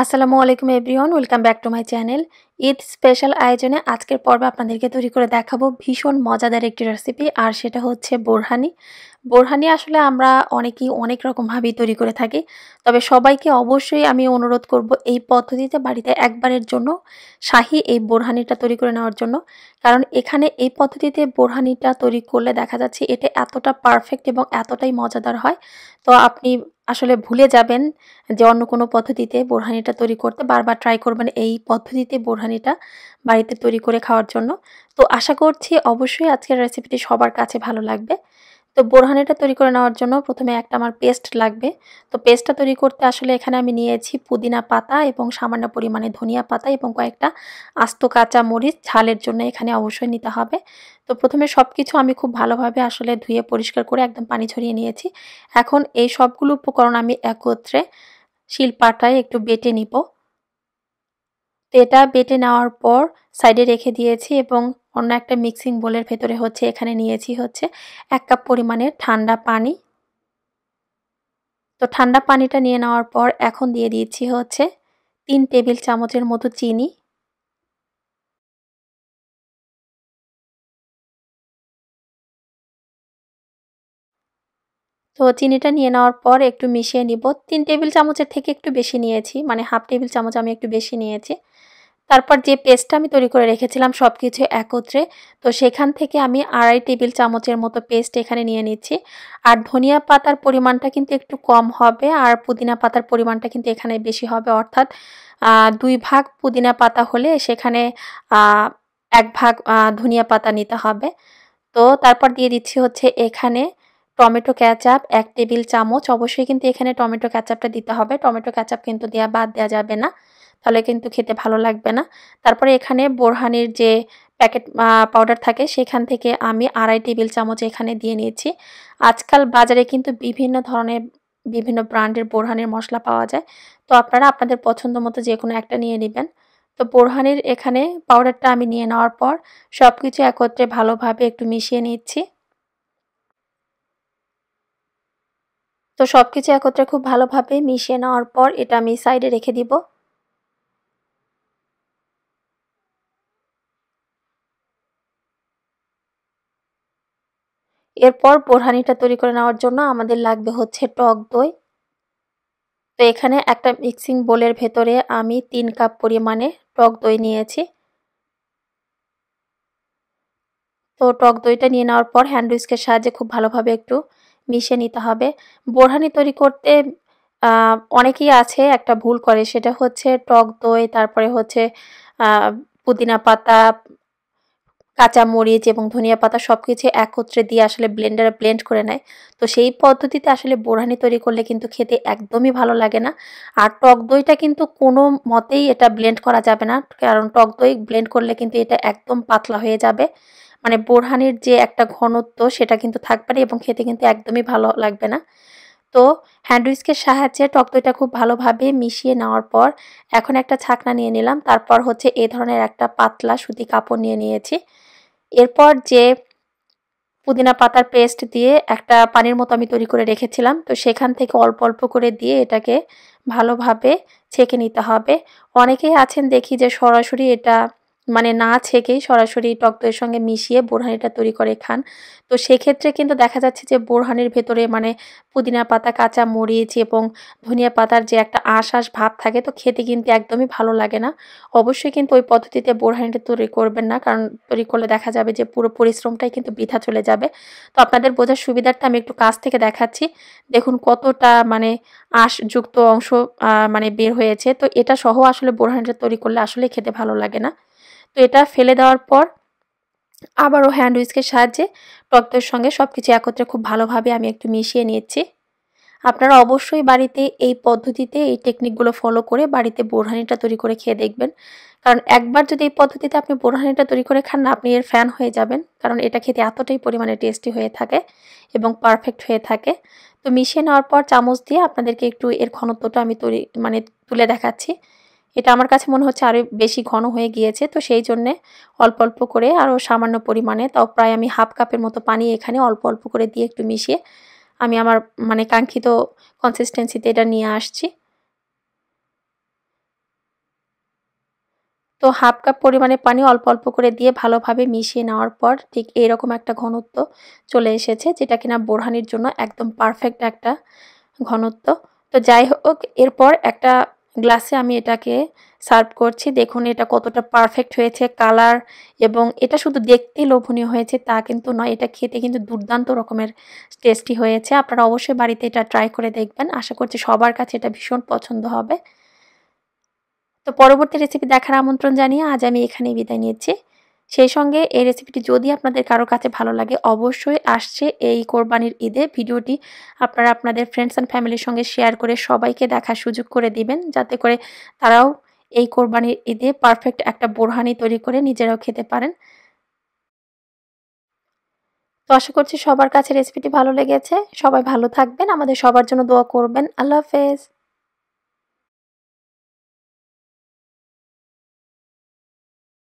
আসসালামু আলাইকুম everyone welcome back to my channel Eid special আয়োজনে আজকের পর্বে আপনাদেরকে তৈরি করে দেখাবো ভীষণ মজাদার একটি রেসিপি আর সেটা হচ্ছে বোরহানি বোরহানি আসলে আমরা অনেকেই অনেক রকমভাবেই তৈরি করে থাকি তবে সবাইকে অবশ্যই আমি অনুরোধ করব এই পদ্ধতিতে বাড়িতে একবারের জন্য শাহি এই বোরহানিটা তৈরি করে নেওয়ার জন্য কারণ এখানে এই পদ্ধতিতে বোরহানিটা তৈরি করলে দেখা যাচ্ছে এটা এতটা পারফেক্ট এবং এতটাই মজাদার হয় তো আপনি আসলে ভুলে যাবেন যে অন্য কোনো পদ্ধতিতে বোরহানিটা তৈরি করতে বারবার ট্রাই করবেন এই পদ্ধতিতে বোরহানিটা বাড়িতে তৈরি করে খাওয়ার জন্য তো আশা করছি অবশ্যই আজকের রেসিপিটি সবার কাছে ভালো লাগবে তো বোরহানিটা তৈরি করে নেওয়ার জন্য প্রথমে একটা আমার পেস্ট লাগবে তো পেস্টটা তৈরি করতে আসলে এখানে আমি নিয়েছি পুদিনা পাতা এবং সামান্য পরিমাণে ধনিয়া পাতা এবং কয়েকটা আস্ত কাঁচা মরিচ ঝালের জন্য এখানে অবশ্যই নিতে হবে তো প্রথমে সব কিছু আমি খুব ভালোভাবে আসলে ধুয়ে পরিষ্কার করে একদম পানি ছড়িয়ে নিয়েছি এখন এই সবগুলো উপকরণ আমি একত্রে শিলপাটায় একটু বেটে নিব তো এটা বেটে নেওয়ার পর সাইডে রেখে দিয়েছি এবং অন্য একটা মিক্সিং বোলের ভেতরে হচ্ছে এখানে নিয়েছি হচ্ছে এক কাপ পরিমাণের ঠান্ডা পানি তো ঠান্ডা পানিটা নিয়ে নেওয়ার পর এখন দিয়ে দিয়েছি হচ্ছে তিন টেবিল চামচের মতো চিনি তো চিনিটা নিয়ে নেওয়ার পর একটু মিশিয়ে নিব তিন টেবিল চামচের থেকে একটু বেশি নিয়েছি মানে হাফ টেবিল চামচ আমি একটু বেশি নিয়েছি তারপর যে পেস্টটা আমি তৈরি করে রেখেছিলাম সব কিছু একত্রে তো সেখান থেকে আমি আড়াই টেবিল চামচের মতো পেস্ট এখানে নিয়ে নিচ্ছি আর ধনিয়া পাতার পরিমাণটা কিন্তু একটু কম হবে আর পুদিনা পাতার পরিমাণটা কিন্তু এখানে বেশি হবে অর্থাৎ দুই ভাগ পুদিনা পাতা হলে সেখানে এক ভাগ ধনিয়া পাতা নিতে হবে তো তারপর দিয়ে দিচ্ছি হচ্ছে এখানে টমেটো ক্যাচাপ এক টেবিল চামচ অবশ্যই কিন্তু এখানে টমেটো ক্যাচাপটা দিতে হবে টমেটো ক্যাচাপ কিন্তু দেওয়া বাদ দেওয়া যাবে না তাহলে কিন্তু খেতে ভালো লাগবে না তারপরে এখানে বোরহানির যে প্যাকেট পাউডার থাকে সেখান থেকে আমি আড়াই টেবিল চামচ এখানে দিয়ে নিয়েছি আজকাল বাজারে কিন্তু বিভিন্ন ধরনের বিভিন্ন ব্র্যান্ডের বোরহানির মশলা পাওয়া যায় তো আপনারা আপনাদের পছন্দ মতো যে কোনো একটা নিয়ে নেবেন তো বোরহানির এখানে পাউডারটা আমি নিয়ে নেওয়ার পর সব কিছু একত্রে ভালোভাবে একটু মিশিয়ে নিচ্ছি তো সব কিছু একত্রে খুব ভালোভাবে মিশিয়ে নেওয়ার পর এটা আমি সাইডে রেখে দিব এরপর বোরহানিটা তৈরি করে নেওয়ার জন্য আমাদের লাগবে হচ্ছে টক দই তো এখানে একটা মিক্সিং বোলের ভেতরে আমি তিন কাপ পরিমাণে টক দই নিয়েছি তো টক দইটা নিয়ে নেওয়ার পর হ্যান্ড সাহায্যে খুব ভালোভাবে একটু মিশে নিতে হবে বোরহানি তৈরি করতে অনেকেই আছে একটা ভুল করে সেটা হচ্ছে টক দই তারপরে হচ্ছে পুদিনা পাতা কাঁচা মরিচ এবং ধনিয়া পাতা সব কিছু একত্রে দিয়ে আসলে ব্লেন্ডারে ব্লেন্ড করে নেয় তো সেই পদ্ধতিতে আসলে বোরহানি তৈরি করলে কিন্তু খেতে একদমই ভালো লাগে না আর টক দইটা কিন্তু কোনো মতেই এটা ব্লেন্ড করা যাবে না কারণ টক দই ব্লেন্ড করলে কিন্তু এটা একদম পাতলা হয়ে যাবে মানে বোরহানির যে একটা ঘনত্ব সেটা কিন্তু থাকবে না এবং খেতে কিন্তু একদমই ভালো লাগবে না তো হ্যান্ড সাহায্যে টক দইটা খুব ভালোভাবে মিশিয়ে নেওয়ার পর এখন একটা ছাকনা নিয়ে নিলাম তারপর হচ্ছে এ ধরনের একটা পাতলা সুতি কাপড় নিয়ে নিয়েছি এরপর যে পুদিনা পাতার পেস্ট দিয়ে একটা পানির মতো আমি তৈরি করে রেখেছিলাম তো সেখান থেকে অল্প অল্প করে দিয়ে এটাকে ভালোভাবে ছেঁকে নিতে হবে অনেকেই আছেন দেখি যে সরাসরি এটা মানে না ছেঁকেই সরাসরি টক দইয়ের সঙ্গে মিশিয়ে বোরহানিটা তৈরি করে খান তো সেক্ষেত্রে কিন্তু দেখা যাচ্ছে যে বোরহানির ভেতরে মানে পুদিনা পাতা কাঁচা মরিচ এবং ধনিয়া পাতার যে একটা আশাস ভাব থাকে তো খেতে কিন্তু একদমই ভালো লাগে না অবশ্যই কিন্তু ওই পদ্ধতিতে বোরহানিটা তৈরি করবেন না কারণ তৈরি করলে দেখা যাবে যে পুরো পরিশ্রমটাই কিন্তু বৃথা চলে যাবে তো আপনাদের বোঝার সুবিধার্থে আমি একটু কাছ থেকে দেখাচ্ছি দেখুন কতটা মানে আশযুক্ত অংশ মানে বের হয়েছে তো এটা সহ আসলে বোরহানিটা তৈরি করলে আসলে খেতে ভালো লাগে না তো এটা ফেলে দেওয়ার পর আবারও হ্যান্ড উইস্কের সাহায্যে টকদের সঙ্গে সব কিছু একত্রে খুব ভালোভাবে আমি একটু মিশিয়ে নিয়েছি আপনারা অবশ্যই বাড়িতে এই পদ্ধতিতে এই টেকনিকগুলো ফলো করে বাড়িতে বোরহানিটা তৈরি করে খেয়ে দেখবেন কারণ একবার যদি এই পদ্ধতিতে আপনি বোরহানিটা তৈরি করে খান না আপনি এর ফ্যান হয়ে যাবেন কারণ এটা খেতে এতটাই পরিমাণে টেস্টি হয়ে থাকে এবং পারফেক্ট হয়ে থাকে তো মিশিয়ে নেওয়ার পর চামচ দিয়ে আপনাদেরকে একটু এর ঘনত্বটা আমি তৈরি মানে তুলে দেখাচ্ছি এটা আমার কাছে মনে হচ্ছে আরও বেশি ঘন হয়ে গিয়েছে তো সেই জন্যে অল্প অল্প করে আরও সামান্য পরিমাণে তাও প্রায় আমি হাফ কাপের মতো পানি এখানে অল্প অল্প করে দিয়ে একটু মিশিয়ে আমি আমার মানে কাঙ্ক্ষিত কনসিস্টেন্সিতে এটা নিয়ে আসছি তো হাফ কাপ পরিমাণে পানি অল্প অল্প করে দিয়ে ভালোভাবে মিশিয়ে নেওয়ার পর ঠিক এইরকম একটা ঘনত্ব চলে এসেছে যেটা কিনা বোরহানির জন্য একদম পারফেক্ট একটা ঘনত্ব তো যাই হোক এরপর একটা গ্লাসে আমি এটাকে সার্ভ করছি দেখুন এটা কতটা পারফেক্ট হয়েছে কালার এবং এটা শুধু দেখতে লোভনীয় হয়েছে তা কিন্তু নয় এটা খেতে কিন্তু দুর্দান্ত রকমের টেস্টি হয়েছে আপনারা অবশ্যই বাড়িতে এটা ট্রাই করে দেখবেন আশা করছি সবার কাছে এটা ভীষণ পছন্দ হবে তো পরবর্তী রেসিপি দেখার আমন্ত্রণ জানিয়ে আজ আমি এখানেই বিদায় নিয়েছি সেই সঙ্গে এই রেসিপিটি যদি আপনাদের কারো কাছে ভালো লাগে অবশ্যই আসছে এই কোরবানির ঈদে ভিডিওটি আপনারা আপনাদের ফ্রেন্ডস অ্যান্ড ফ্যামিলির সঙ্গে শেয়ার করে সবাইকে দেখার সুযোগ করে দিবেন যাতে করে তারাও এই কোরবানির ঈদে পারফেক্ট একটা বোরহানি তৈরি করে নিজেরাও খেতে পারেন তো আশা করছি সবার কাছে রেসিপিটি ভালো লেগেছে সবাই ভালো থাকবেন আমাদের সবার জন্য দোয়া করবেন আল্লাহ হাফেজ